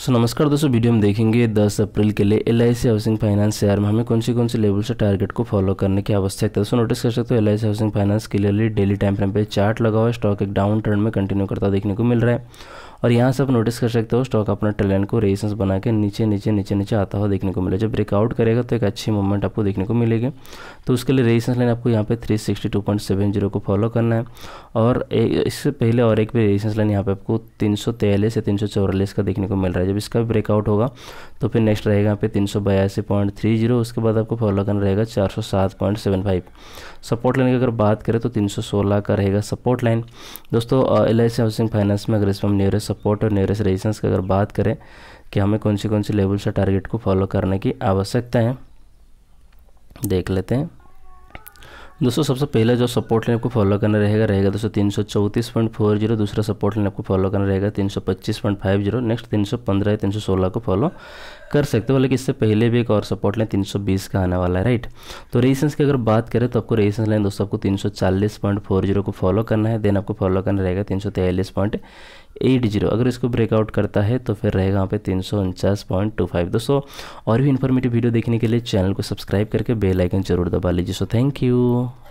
सो so, नमस्कार दोस्तों video में देखेंगे 10 अप्रैल के लिए एल हाउसिंग फाइनेंस शेयर में हमें कौन सी कौन सी लेवल से टारगेट को फॉलो करने की आवश्यकता है तो दोस्तों नोटिस कर सकते हो L housing finance clearly daily time frame पे चार्ट लगा हुआ है स्टॉक एक डाउन ट्रेंड में कंटिन्यू करता देखने को मिल रहा है और यहाँ से आप नोटिस कर सकते हो स्टॉक अपना टैलेंट को रेजिस्टेंस बना के नीचे नीचे नीचे नीचे आता हुआ देखने को मिले जब ब्रेकआउट करेगा तो एक अच्छी मूवमेंट आपको देखने को मिलेगी तो उसके लिए रेजिस्टेंस लाइन आपको यहाँ पे 362.70 को फॉलो करना है और इससे पहले और एक भी रेजिस्टेंस लाइन यहाँ पे आपको तीन से तीन का देखने को मिल रहा है जब इसका ब्रेकआउट होगा तो फिर नेक्स्ट रहेगा यहाँ पे तीन उसके बाद आपको फॉलो करना रहेगा चार सपोर्ट लाइन की अगर बात करें तो तीन का रहेगा सपोर्ट लाइन दोस्तों एल आई हाउसिंग फाइनेंस में अगर इसमें हम नियरेस्ट सपोर्ट और नियरेस्ट रेजिस्टेंस की अगर बात करें कि हमें कौन सी कौन सी लेवल से टारगेट को फॉलो करने की आवश्यकता है देख लेते हैं दोस्तों सबसे पहला जो सपोर्ट लाइन आपको फॉलो करना रहेगा रहेगा दोस्तों तीन सौ चौंतीस पॉइंट फोर जीरो दूसरा सपोर्ट लाइन आपको फॉलो करना रहेगा तीन सौ पच्चीस पॉइंट फाइव जीरो नेक्स्ट तीन सौ पंद्रह तीन सौ सोलह को फॉलो कर सकते हो लेकिन इससे पहले भी एक और सपोर्ट लाइन 320 का आने वाला है राइट तो रेजिस्टेंस की अगर बात करें तो आपको रेजिस्टेंस लाइन दोस्तों आपको 340.40 को फॉलो करना है देन आपको फॉलो करना रहेगा तीन एट जीरो अगर इसको ब्रेकआउट करता है तो फिर रहेगा वहाँ पे तीन सौ उनचास पॉइंट टू फाइव दोस्तों और भी इन्फॉर्मेटिव वीडियो देखने के लिए चैनल को सब्सक्राइब करके बेल आइकन जरूर दबा लीजिए सो थैंक यू